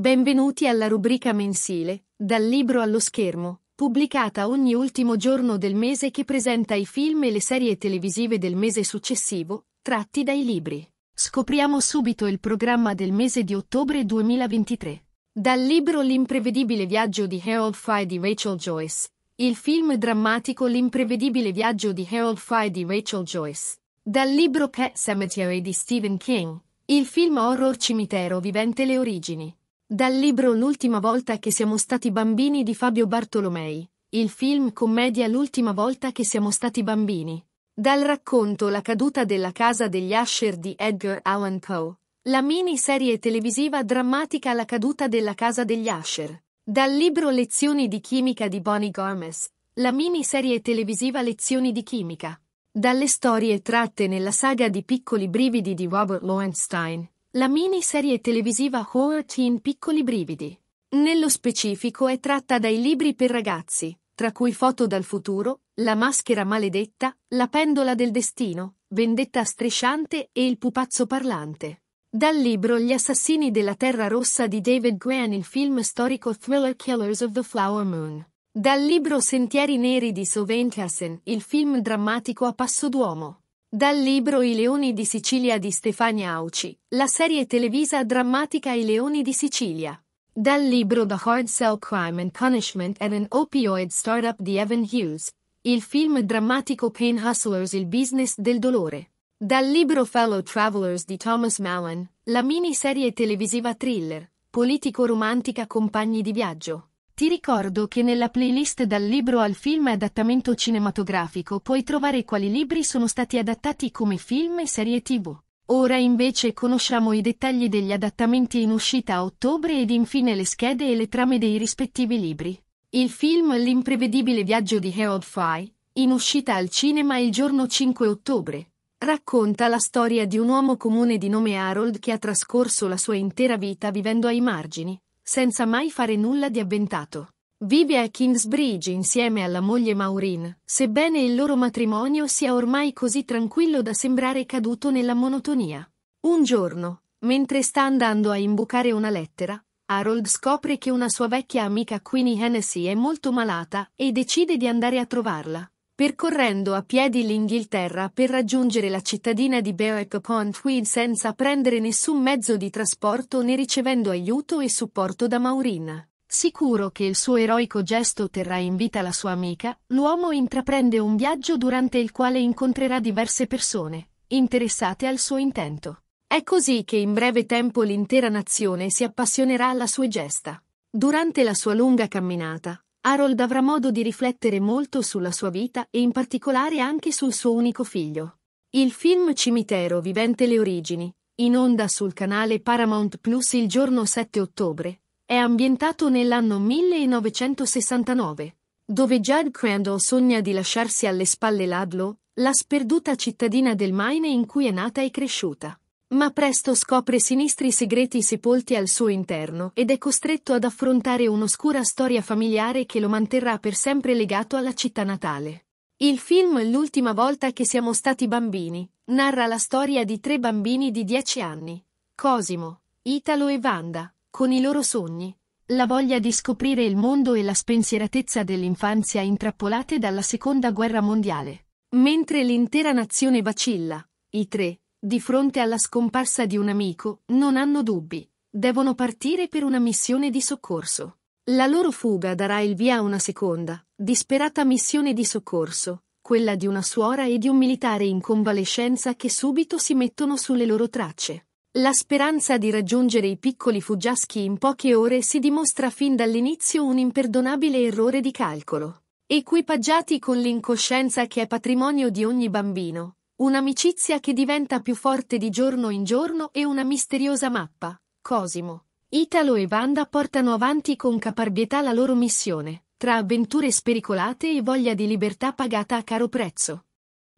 Benvenuti alla rubrica mensile, dal libro allo schermo, pubblicata ogni ultimo giorno del mese che presenta i film e le serie televisive del mese successivo, tratti dai libri. Scopriamo subito il programma del mese di ottobre 2023. Dal libro L'imprevedibile viaggio di Harold Fay di Rachel Joyce, il film drammatico L'imprevedibile viaggio di Harold Fay di Rachel Joyce. Dal libro Cat Cemetery di Stephen King, il film horror Cimitero vivente le origini. Dal libro L'ultima volta che siamo stati bambini di Fabio Bartolomei. Il film commedia L'ultima volta che siamo stati bambini. Dal racconto La caduta della casa degli Asher di Edgar Allan Poe. La miniserie televisiva drammatica La caduta della casa degli Asher. Dal libro Lezioni di chimica di Bonnie Gormes. La miniserie televisiva Lezioni di chimica. Dalle storie tratte nella saga di Piccoli brividi di Robert Lowenstein la miniserie televisiva Horror Teen piccoli brividi. Nello specifico è tratta dai libri per ragazzi, tra cui Foto dal futuro, La maschera maledetta, La pendola del destino, Vendetta strisciante e Il pupazzo parlante. Dal libro Gli assassini della Terra Rossa di David Graham il film storico thriller Killers of the Flower Moon. Dal libro Sentieri neri di Sovein Kassen il film drammatico a passo d'uomo. Dal libro I leoni di Sicilia di Stefania Auci, la serie televisa drammatica I leoni di Sicilia. Dal libro The Hard Cell Crime and Punishment and an Opioid Startup di Evan Hughes, il film drammatico Pain Hustlers Il business del dolore. Dal libro Fellow Travelers di Thomas Mallon, la miniserie televisiva thriller, politico-romantica Compagni di viaggio. Ti ricordo che nella playlist dal libro al film adattamento cinematografico puoi trovare quali libri sono stati adattati come film e serie tv. Ora invece conosciamo i dettagli degli adattamenti in uscita a ottobre ed infine le schede e le trame dei rispettivi libri. Il film L'imprevedibile viaggio di Harold Fai, in uscita al cinema il giorno 5 ottobre, racconta la storia di un uomo comune di nome Harold che ha trascorso la sua intera vita vivendo ai margini senza mai fare nulla di avventato. Vive a Kingsbridge insieme alla moglie Maureen, sebbene il loro matrimonio sia ormai così tranquillo da sembrare caduto nella monotonia. Un giorno, mentre sta andando a imbucare una lettera, Harold scopre che una sua vecchia amica Queenie Hennessy è molto malata e decide di andare a trovarla percorrendo a piedi l'Inghilterra per raggiungere la cittadina di Berwick upon Tweed senza prendere nessun mezzo di trasporto né ricevendo aiuto e supporto da Maurina. Sicuro che il suo eroico gesto terrà in vita la sua amica, l'uomo intraprende un viaggio durante il quale incontrerà diverse persone, interessate al suo intento. È così che in breve tempo l'intera nazione si appassionerà alla sua gesta. Durante la sua lunga camminata, Harold avrà modo di riflettere molto sulla sua vita e in particolare anche sul suo unico figlio. Il film Cimitero vivente le origini, in onda sul canale Paramount Plus il giorno 7 ottobre, è ambientato nell'anno 1969, dove Judd Crandall sogna di lasciarsi alle spalle Ludlow, la sperduta cittadina del Maine in cui è nata e cresciuta. Ma presto scopre sinistri segreti sepolti al suo interno ed è costretto ad affrontare un'oscura storia familiare che lo manterrà per sempre legato alla città natale. Il film L'ultima volta che siamo stati bambini narra la storia di tre bambini di 10 anni, Cosimo, Italo e Wanda, con i loro sogni, la voglia di scoprire il mondo e la spensieratezza dell'infanzia intrappolate dalla Seconda Guerra Mondiale. Mentre l'intera nazione vacilla, i tre, di fronte alla scomparsa di un amico, non hanno dubbi. Devono partire per una missione di soccorso. La loro fuga darà il via a una seconda, disperata missione di soccorso, quella di una suora e di un militare in convalescenza che subito si mettono sulle loro tracce. La speranza di raggiungere i piccoli fuggiaschi in poche ore si dimostra fin dall'inizio un imperdonabile errore di calcolo. Equipaggiati con l'incoscienza che è patrimonio di ogni bambino, Un'amicizia che diventa più forte di giorno in giorno e una misteriosa mappa. Cosimo. Italo e Wanda portano avanti con caparbietà la loro missione, tra avventure spericolate e voglia di libertà pagata a caro prezzo.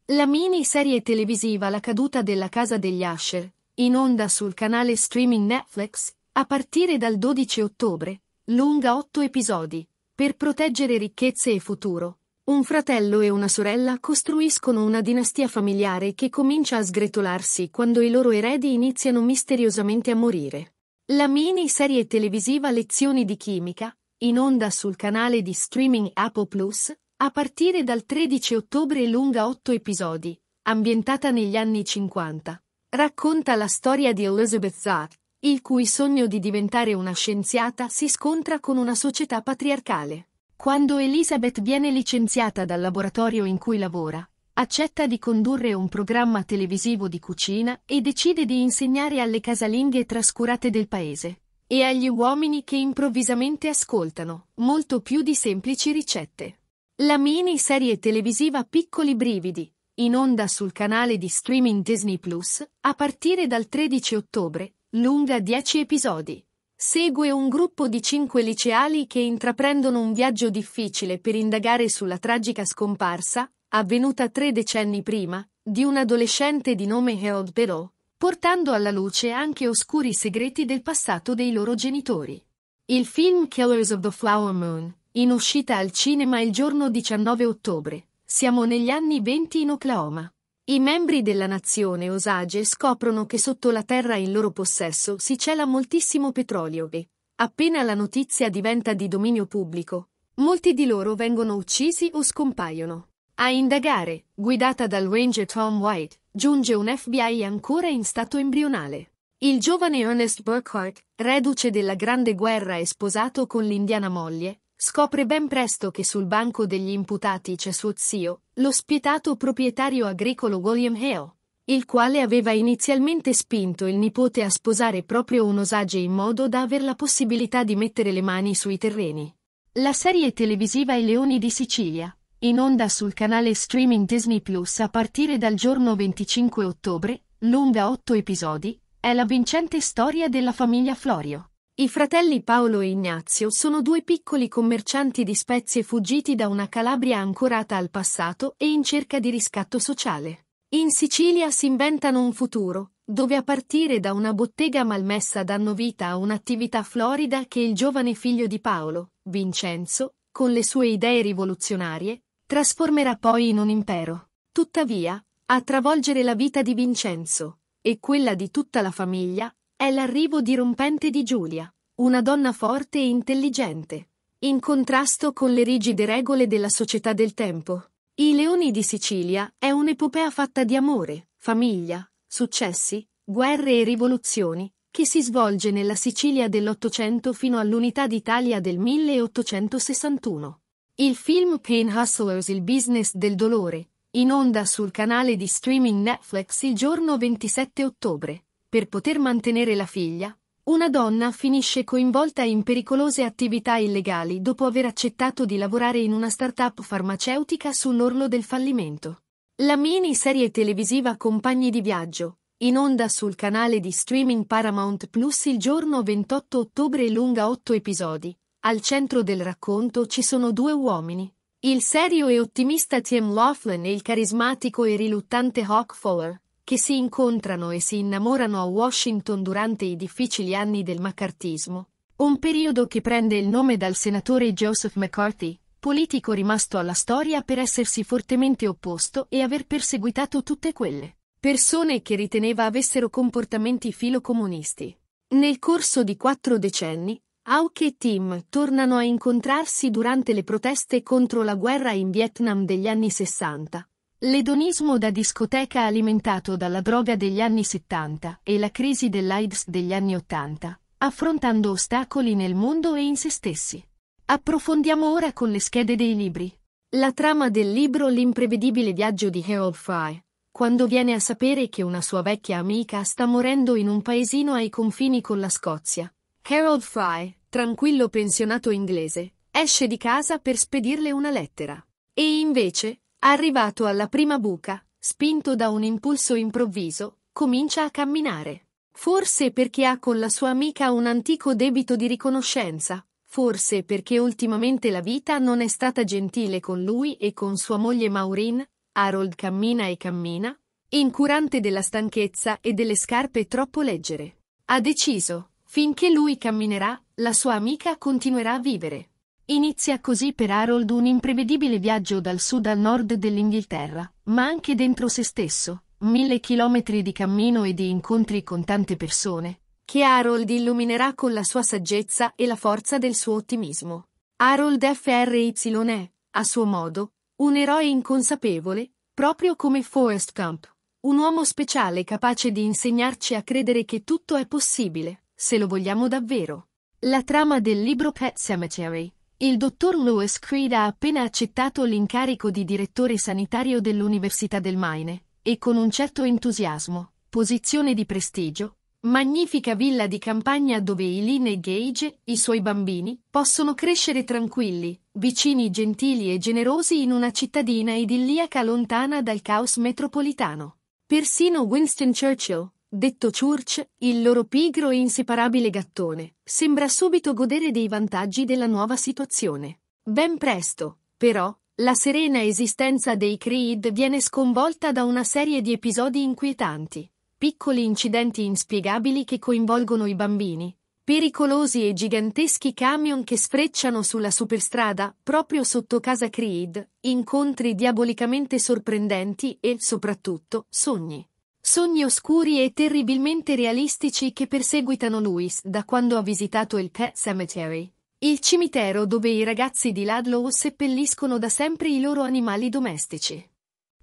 La miniserie televisiva La caduta della casa degli Asher, in onda sul canale streaming Netflix, a partire dal 12 ottobre, lunga otto episodi, per proteggere ricchezze e futuro, un fratello e una sorella costruiscono una dinastia familiare che comincia a sgretolarsi quando i loro eredi iniziano misteriosamente a morire. La miniserie televisiva Lezioni di chimica, in onda sul canale di streaming Apple Plus, a partire dal 13 ottobre lunga 8 episodi, ambientata negli anni 50, racconta la storia di Elizabeth Zad, il cui sogno di diventare una scienziata si scontra con una società patriarcale. Quando Elizabeth viene licenziata dal laboratorio in cui lavora, accetta di condurre un programma televisivo di cucina e decide di insegnare alle casalinghe trascurate del paese e agli uomini che improvvisamente ascoltano, molto più di semplici ricette. La miniserie televisiva Piccoli Brividi, in onda sul canale di streaming Disney Plus, a partire dal 13 ottobre, lunga 10 episodi segue un gruppo di cinque liceali che intraprendono un viaggio difficile per indagare sulla tragica scomparsa, avvenuta tre decenni prima, di un adolescente di nome Harold Perot, portando alla luce anche oscuri segreti del passato dei loro genitori. Il film Killers of the Flower Moon, in uscita al cinema il giorno 19 ottobre, siamo negli anni 20 in Oklahoma. I membri della nazione Osage scoprono che sotto la terra in loro possesso si cela moltissimo petrolio e, appena la notizia diventa di dominio pubblico, molti di loro vengono uccisi o scompaiono. A indagare, guidata dal ranger Tom White, giunge un FBI ancora in stato embrionale. Il giovane Ernest Burkhardt, reduce della Grande Guerra e sposato con l'indiana moglie, Scopre ben presto che sul banco degli imputati c'è suo zio, lo spietato proprietario agricolo William Hale, il quale aveva inizialmente spinto il nipote a sposare proprio un osage in modo da aver la possibilità di mettere le mani sui terreni. La serie televisiva I Leoni di Sicilia, in onda sul canale streaming Disney Plus a partire dal giorno 25 ottobre, lunga otto episodi, è la vincente storia della famiglia Florio. I fratelli Paolo e Ignazio sono due piccoli commercianti di spezie fuggiti da una Calabria ancorata al passato e in cerca di riscatto sociale. In Sicilia si inventano un futuro, dove a partire da una bottega malmessa danno vita a un'attività florida che il giovane figlio di Paolo, Vincenzo, con le sue idee rivoluzionarie, trasformerà poi in un impero. Tuttavia, a travolgere la vita di Vincenzo e quella di tutta la famiglia è l'arrivo dirompente di Giulia, una donna forte e intelligente, in contrasto con le rigide regole della società del tempo. I Leoni di Sicilia è un'epopea fatta di amore, famiglia, successi, guerre e rivoluzioni, che si svolge nella Sicilia dell'Ottocento fino all'unità d'Italia del 1861. Il film Pain Hustlers Il business del dolore, in onda sul canale di streaming Netflix il giorno 27 ottobre per poter mantenere la figlia, una donna finisce coinvolta in pericolose attività illegali dopo aver accettato di lavorare in una start-up farmaceutica sull'orlo del fallimento. La miniserie televisiva Compagni di viaggio, in onda sul canale di streaming Paramount Plus il giorno 28 ottobre e lunga 8 episodi. Al centro del racconto ci sono due uomini, il serio e ottimista Tim Laughlin e il carismatico e riluttante Hawk Fowler, che si incontrano e si innamorano a Washington durante i difficili anni del macartismo, un periodo che prende il nome dal senatore Joseph McCarthy, politico rimasto alla storia per essersi fortemente opposto e aver perseguitato tutte quelle persone che riteneva avessero comportamenti filocomunisti. Nel corso di quattro decenni, Hawke e Tim tornano a incontrarsi durante le proteste contro la guerra in Vietnam degli anni 60, L'edonismo da discoteca alimentato dalla droga degli anni 70 e la crisi dell'AIDS degli anni 80, affrontando ostacoli nel mondo e in se stessi. Approfondiamo ora con le schede dei libri. La trama del libro L'imprevedibile viaggio di Harold Fry, quando viene a sapere che una sua vecchia amica sta morendo in un paesino ai confini con la Scozia. Harold Fry, tranquillo pensionato inglese, esce di casa per spedirle una lettera. E invece, Arrivato alla prima buca, spinto da un impulso improvviso, comincia a camminare. Forse perché ha con la sua amica un antico debito di riconoscenza, forse perché ultimamente la vita non è stata gentile con lui e con sua moglie Maureen, Harold cammina e cammina, incurante della stanchezza e delle scarpe troppo leggere. Ha deciso, finché lui camminerà, la sua amica continuerà a vivere. Inizia così per Harold un imprevedibile viaggio dal sud al nord dell'Inghilterra, ma anche dentro se stesso, mille chilometri di cammino e di incontri con tante persone, che Harold illuminerà con la sua saggezza e la forza del suo ottimismo. Harold F.R.Y. è, a suo modo, un eroe inconsapevole, proprio come Forrest Gump, un uomo speciale capace di insegnarci a credere che tutto è possibile, se lo vogliamo davvero. La trama del libro Pet Cemetery il dottor Lewis Creed ha appena accettato l'incarico di direttore sanitario dell'Università del Maine, e con un certo entusiasmo, posizione di prestigio, magnifica villa di campagna dove Eileen e Gage, i suoi bambini, possono crescere tranquilli, vicini gentili e generosi in una cittadina idilliaca lontana dal caos metropolitano. Persino Winston Churchill, Detto Church, il loro pigro e inseparabile gattone, sembra subito godere dei vantaggi della nuova situazione. Ben presto, però, la serena esistenza dei Creed viene sconvolta da una serie di episodi inquietanti, piccoli incidenti inspiegabili che coinvolgono i bambini, pericolosi e giganteschi camion che sfrecciano sulla superstrada proprio sotto casa Creed, incontri diabolicamente sorprendenti e, soprattutto, sogni. Sogni oscuri e terribilmente realistici che perseguitano Louis da quando ha visitato il Pet Cemetery, il cimitero dove i ragazzi di Ludlow seppelliscono da sempre i loro animali domestici.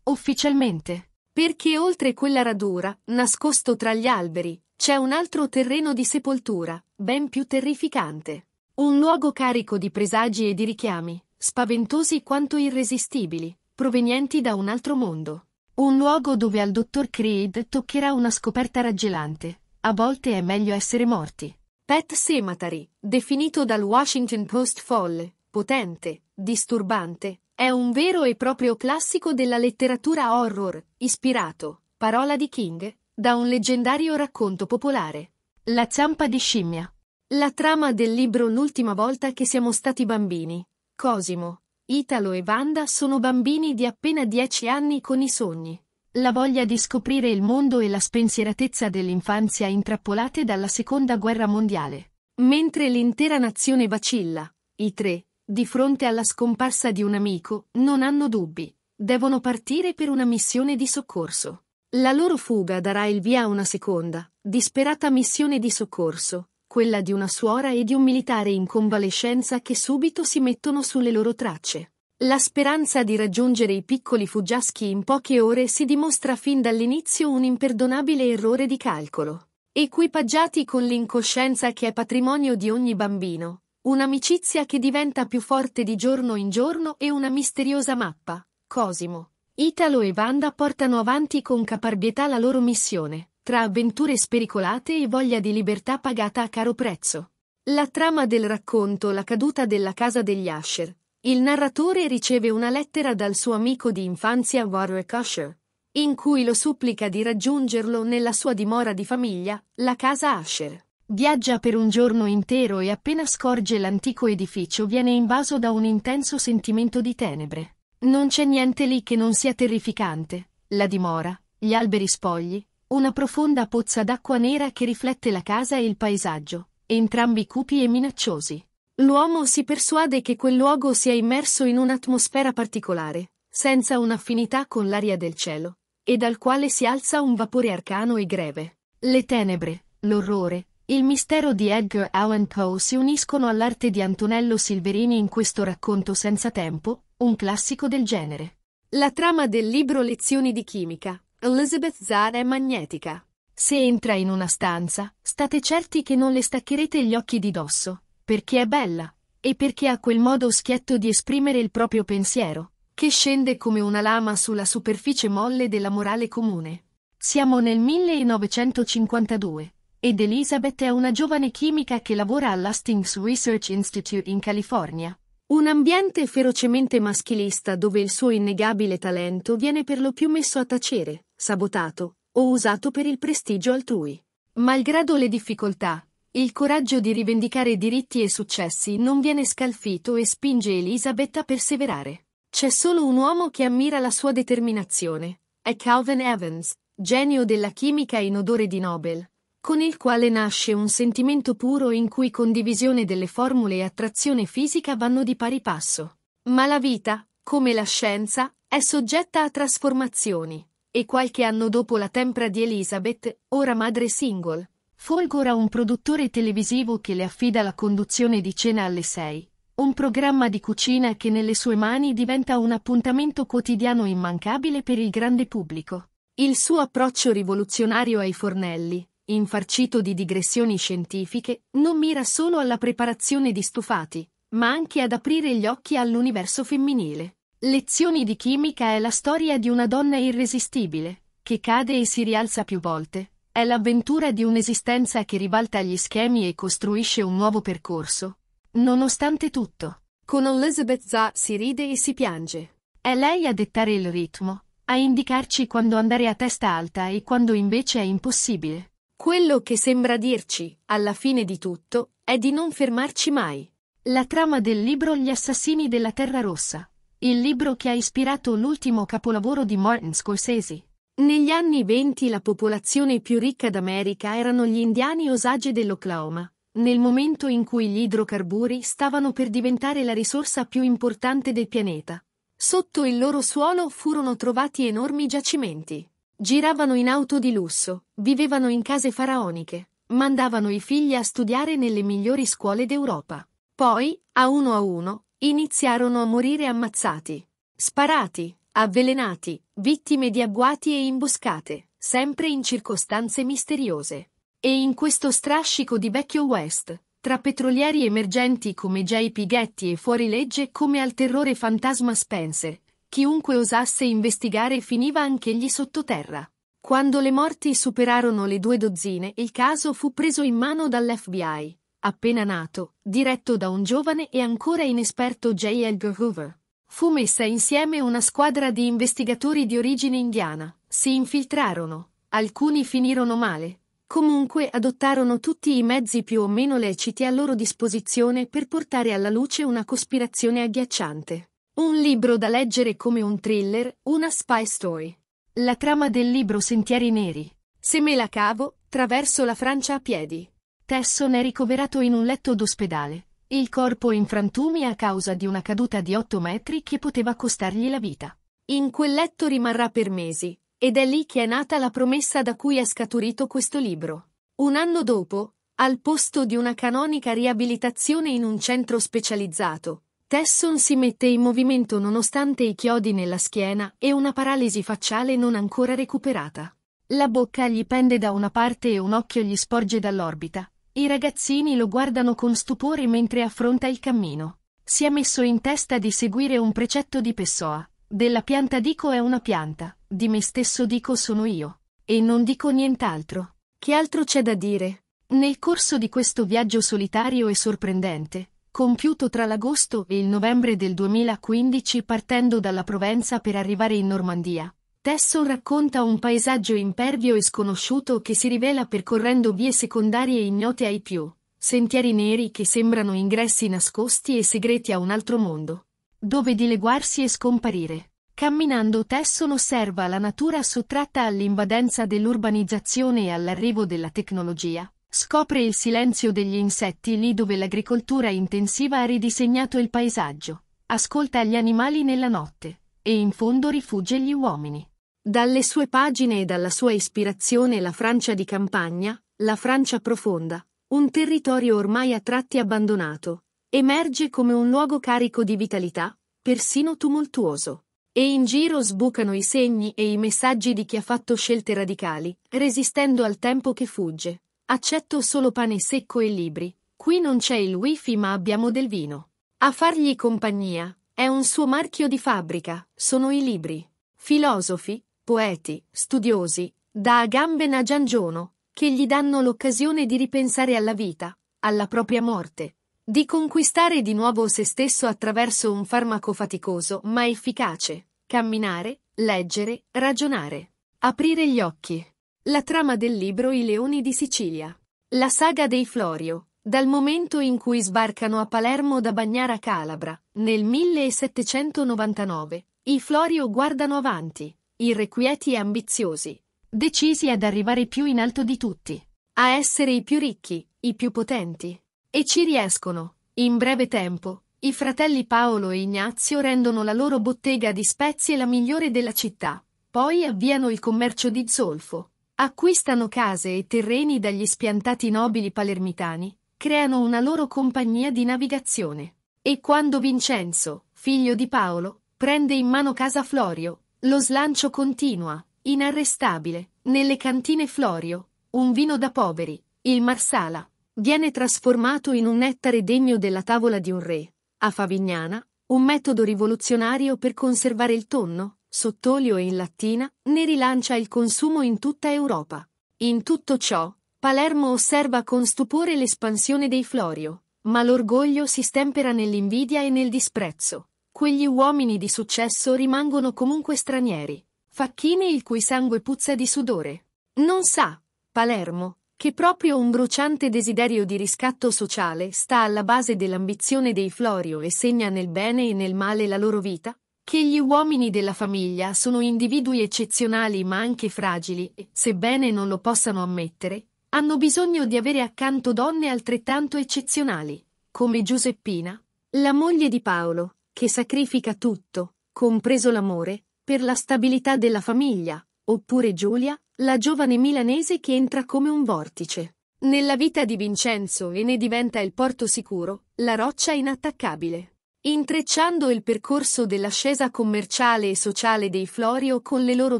Ufficialmente, perché oltre quella radura, nascosto tra gli alberi, c'è un altro terreno di sepoltura, ben più terrificante. Un luogo carico di presagi e di richiami, spaventosi quanto irresistibili, provenienti da un altro mondo. Un luogo dove al dottor Creed toccherà una scoperta raggelante. A volte è meglio essere morti. Pet Sematary, definito dal Washington Post folle, potente, disturbante, è un vero e proprio classico della letteratura horror, ispirato, parola di King, da un leggendario racconto popolare. La zampa di scimmia. La trama del libro L'ultima volta che siamo stati bambini. Cosimo, Italo e Wanda sono bambini di appena 10 anni con i sogni. La voglia di scoprire il mondo e la spensieratezza dell'infanzia intrappolate dalla seconda guerra mondiale. Mentre l'intera nazione vacilla, i tre, di fronte alla scomparsa di un amico, non hanno dubbi. Devono partire per una missione di soccorso. La loro fuga darà il via a una seconda, disperata missione di soccorso, quella di una suora e di un militare in convalescenza che subito si mettono sulle loro tracce. La speranza di raggiungere i piccoli fuggiaschi in poche ore si dimostra fin dall'inizio un imperdonabile errore di calcolo. Equipaggiati con l'incoscienza che è patrimonio di ogni bambino, un'amicizia che diventa più forte di giorno in giorno e una misteriosa mappa, Cosimo. Italo e Wanda portano avanti con caparbietà la loro missione tra avventure spericolate e voglia di libertà pagata a caro prezzo. La trama del racconto La caduta della casa degli Asher. Il narratore riceve una lettera dal suo amico di infanzia Warwick Usher, in cui lo supplica di raggiungerlo nella sua dimora di famiglia, la casa Asher. Viaggia per un giorno intero e appena scorge l'antico edificio viene invaso da un intenso sentimento di tenebre. Non c'è niente lì che non sia terrificante. La dimora, gli alberi spogli, una profonda pozza d'acqua nera che riflette la casa e il paesaggio, entrambi cupi e minacciosi. L'uomo si persuade che quel luogo sia immerso in un'atmosfera particolare, senza un'affinità con l'aria del cielo, e dal quale si alza un vapore arcano e greve. Le tenebre, l'orrore, il mistero di Edgar Allan Poe si uniscono all'arte di Antonello Silverini in questo racconto senza tempo, un classico del genere. La trama del libro Lezioni di chimica, Elizabeth Zara è magnetica. Se entra in una stanza, state certi che non le staccherete gli occhi di dosso, perché è bella, e perché ha quel modo schietto di esprimere il proprio pensiero, che scende come una lama sulla superficie molle della morale comune. Siamo nel 1952, ed Elizabeth è una giovane chimica che lavora all'Hastings Research Institute in California. Un ambiente ferocemente maschilista dove il suo innegabile talento viene per lo più messo a tacere, sabotato o usato per il prestigio altrui. Malgrado le difficoltà, il coraggio di rivendicare diritti e successi non viene scalfito e spinge Elisabetta a perseverare. C'è solo un uomo che ammira la sua determinazione. È Calvin Evans, genio della chimica in odore di Nobel, con il quale nasce un sentimento puro in cui condivisione delle formule e attrazione fisica vanno di pari passo. Ma la vita, come la scienza, è soggetta a trasformazioni, e qualche anno dopo la tempra di Elizabeth, ora madre single. Folgora un produttore televisivo che le affida la conduzione di Cena alle 6, un programma di cucina che nelle sue mani diventa un appuntamento quotidiano immancabile per il grande pubblico. Il suo approccio rivoluzionario ai fornelli, infarcito di digressioni scientifiche, non mira solo alla preparazione di stufati, ma anche ad aprire gli occhi all'universo femminile. Lezioni di chimica è la storia di una donna irresistibile, che cade e si rialza più volte. È l'avventura di un'esistenza che ribalta gli schemi e costruisce un nuovo percorso. Nonostante tutto, con Elizabeth Zah si ride e si piange. È lei a dettare il ritmo, a indicarci quando andare a testa alta e quando invece è impossibile. Quello che sembra dirci, alla fine di tutto, è di non fermarci mai. La trama del libro Gli assassini della Terra Rossa il libro che ha ispirato l'ultimo capolavoro di Martin Scorsese. Negli anni venti la popolazione più ricca d'America erano gli indiani osage dell'Oklahoma, nel momento in cui gli idrocarburi stavano per diventare la risorsa più importante del pianeta. Sotto il loro suolo furono trovati enormi giacimenti. Giravano in auto di lusso, vivevano in case faraoniche, mandavano i figli a studiare nelle migliori scuole d'Europa. Poi, a uno a uno, iniziarono a morire ammazzati, sparati, avvelenati, vittime di agguati e imboscate, sempre in circostanze misteriose. E in questo strascico di vecchio West, tra petrolieri emergenti come J. Pighetti e fuorilegge come al terrore fantasma Spencer, chiunque osasse investigare finiva anch'egli sottoterra. Quando le morti superarono le due dozzine, il caso fu preso in mano dall'FBI, appena nato, diretto da un giovane e ancora inesperto J. Edgar Hoover. Fu messa insieme una squadra di investigatori di origine indiana, si infiltrarono, alcuni finirono male, comunque adottarono tutti i mezzi più o meno leciti a loro disposizione per portare alla luce una cospirazione agghiacciante. Un libro da leggere come un thriller, una spy story. La trama del libro Sentieri Neri. Se me la cavo, traverso la Francia a piedi. Tesson è ricoverato in un letto d'ospedale, il corpo in frantumi a causa di una caduta di 8 metri che poteva costargli la vita. In quel letto rimarrà per mesi, ed è lì che è nata la promessa da cui è scaturito questo libro. Un anno dopo, al posto di una canonica riabilitazione in un centro specializzato, Tesson si mette in movimento nonostante i chiodi nella schiena e una paralisi facciale non ancora recuperata. La bocca gli pende da una parte e un occhio gli sporge dall'orbita, i ragazzini lo guardano con stupore mentre affronta il cammino. Si è messo in testa di seguire un precetto di Pessoa. Della pianta dico è una pianta, di me stesso dico sono io. E non dico nient'altro. Che altro c'è da dire? Nel corso di questo viaggio solitario e sorprendente, compiuto tra l'agosto e il novembre del 2015 partendo dalla Provenza per arrivare in Normandia, Tesson racconta un paesaggio impervio e sconosciuto che si rivela percorrendo vie secondarie ignote ai più, sentieri neri che sembrano ingressi nascosti e segreti a un altro mondo, dove dileguarsi e scomparire. Camminando Tesson osserva la natura sottratta all'invadenza dell'urbanizzazione e all'arrivo della tecnologia. Scopre il silenzio degli insetti lì dove l'agricoltura intensiva ha ridisegnato il paesaggio. Ascolta gli animali nella notte. E in fondo rifugia gli uomini. Dalle sue pagine e dalla sua ispirazione la Francia di campagna, la Francia profonda, un territorio ormai a tratti abbandonato, emerge come un luogo carico di vitalità, persino tumultuoso. E in giro sbucano i segni e i messaggi di chi ha fatto scelte radicali, resistendo al tempo che fugge. Accetto solo pane secco e libri. Qui non c'è il wifi ma abbiamo del vino. A fargli compagnia è un suo marchio di fabbrica, sono i libri. Filosofi, poeti, studiosi, da Agamben a Giangiono, che gli danno l'occasione di ripensare alla vita, alla propria morte, di conquistare di nuovo se stesso attraverso un farmaco faticoso ma efficace, camminare, leggere, ragionare, aprire gli occhi. La trama del libro I leoni di Sicilia. La saga dei Florio, dal momento in cui sbarcano a Palermo da Bagnara Calabra, nel 1799, i Florio guardano avanti, irrequieti e ambiziosi, decisi ad arrivare più in alto di tutti, a essere i più ricchi, i più potenti. E ci riescono. In breve tempo, i fratelli Paolo e Ignazio rendono la loro bottega di spezie la migliore della città. Poi avviano il commercio di zolfo. Acquistano case e terreni dagli spiantati nobili palermitani, creano una loro compagnia di navigazione. E quando Vincenzo, figlio di Paolo, prende in mano casa Florio, lo slancio continua, inarrestabile, nelle cantine Florio, un vino da poveri, il Marsala, viene trasformato in un nettare degno della tavola di un re. A Favignana, un metodo rivoluzionario per conservare il tonno, sott'olio e in lattina, ne rilancia il consumo in tutta Europa. In tutto ciò, Palermo osserva con stupore l'espansione dei Florio, ma l'orgoglio si stempera nell'invidia e nel disprezzo quegli uomini di successo rimangono comunque stranieri. Facchini il cui sangue puzza di sudore. Non sa, Palermo, che proprio un bruciante desiderio di riscatto sociale sta alla base dell'ambizione dei Florio e segna nel bene e nel male la loro vita, che gli uomini della famiglia sono individui eccezionali ma anche fragili e, sebbene non lo possano ammettere, hanno bisogno di avere accanto donne altrettanto eccezionali, come Giuseppina, la moglie di Paolo, che sacrifica tutto, compreso l'amore, per la stabilità della famiglia, oppure Giulia, la giovane milanese che entra come un vortice. Nella vita di Vincenzo e ne diventa il porto sicuro, la roccia inattaccabile. Intrecciando il percorso dell'ascesa commerciale e sociale dei Florio con le loro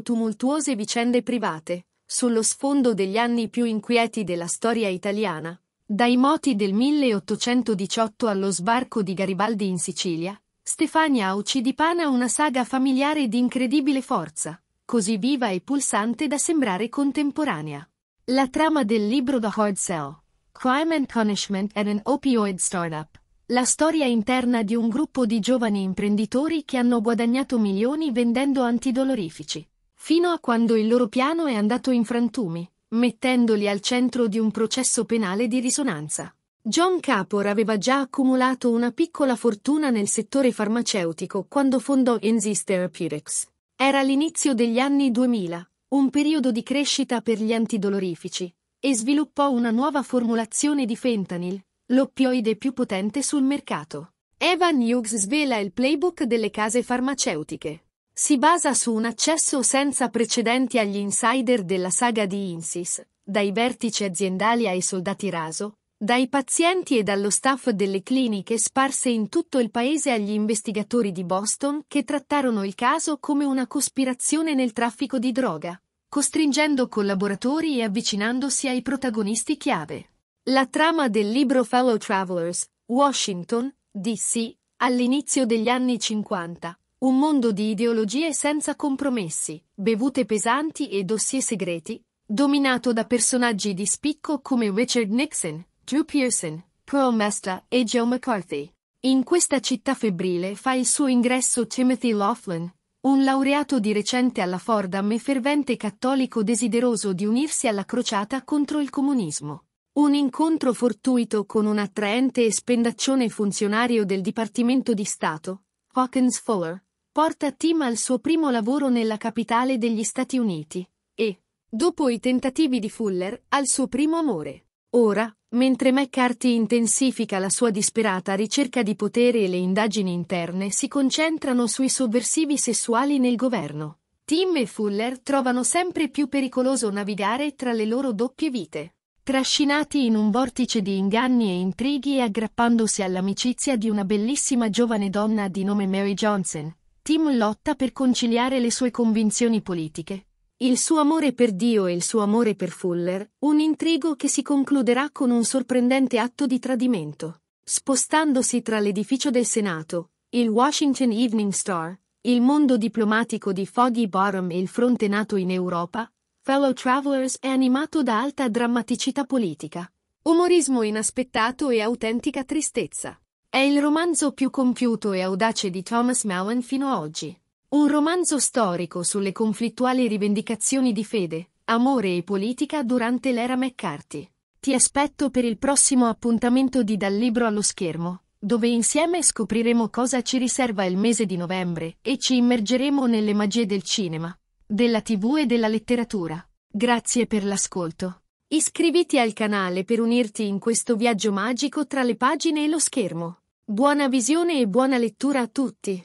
tumultuose vicende private, sullo sfondo degli anni più inquieti della storia italiana, dai moti del 1818 allo sbarco di Garibaldi in Sicilia, Stefania Auci di una saga familiare di incredibile forza, così viva e pulsante da sembrare contemporanea. La trama del libro The Hard Cell, Crime and Punishment and an Opioid Startup, la storia interna di un gruppo di giovani imprenditori che hanno guadagnato milioni vendendo antidolorifici, fino a quando il loro piano è andato in frantumi, mettendoli al centro di un processo penale di risonanza. John Capor aveva già accumulato una piccola fortuna nel settore farmaceutico quando fondò Enzys Therapeutics. Era l'inizio degli anni 2000, un periodo di crescita per gli antidolorifici, e sviluppò una nuova formulazione di fentanyl, l'oppioide più potente sul mercato. Evan Hughes svela il playbook delle case farmaceutiche. Si basa su un accesso senza precedenti agli insider della saga di Insys, dai vertici aziendali ai soldati raso, dai pazienti e dallo staff delle cliniche sparse in tutto il paese agli investigatori di Boston che trattarono il caso come una cospirazione nel traffico di droga, costringendo collaboratori e avvicinandosi ai protagonisti chiave. La trama del libro Fellow Travelers, Washington, D.C., all'inizio degli anni 50. Un mondo di ideologie senza compromessi, bevute pesanti e dossier segreti, dominato da personaggi di spicco come Richard Nixon, Drew Pearson, Pearl Mesta e Joe McCarthy. In questa città febbrile fa il suo ingresso Timothy Laughlin, un laureato di recente alla Fordham e fervente cattolico desideroso di unirsi alla crociata contro il comunismo. Un incontro fortuito con un attraente e spendaccione funzionario del Dipartimento di Stato, Hawkins Fuller, porta Tim al suo primo lavoro nella capitale degli Stati Uniti e, dopo i tentativi di Fuller, al suo primo amore. Ora, Mentre McCarthy intensifica la sua disperata ricerca di potere e le indagini interne si concentrano sui sovversivi sessuali nel governo, Tim e Fuller trovano sempre più pericoloso navigare tra le loro doppie vite trascinati in un vortice di inganni e intrighi e aggrappandosi all'amicizia di una bellissima giovane donna di nome Mary Johnson, Tim lotta per conciliare le sue convinzioni politiche il suo amore per Dio e il suo amore per Fuller, un intrigo che si concluderà con un sorprendente atto di tradimento. Spostandosi tra l'edificio del Senato, il Washington Evening Star, il mondo diplomatico di Foggy Bottom e il fronte nato in Europa, Fellow Travelers è animato da alta drammaticità politica. Umorismo inaspettato e autentica tristezza. È il romanzo più compiuto e audace di Thomas Malin fino ad oggi. Un romanzo storico sulle conflittuali rivendicazioni di fede, amore e politica durante l'era McCarthy. Ti aspetto per il prossimo appuntamento di Dal libro allo schermo, dove insieme scopriremo cosa ci riserva il mese di novembre e ci immergeremo nelle magie del cinema, della tv e della letteratura. Grazie per l'ascolto. Iscriviti al canale per unirti in questo viaggio magico tra le pagine e lo schermo. Buona visione e buona lettura a tutti!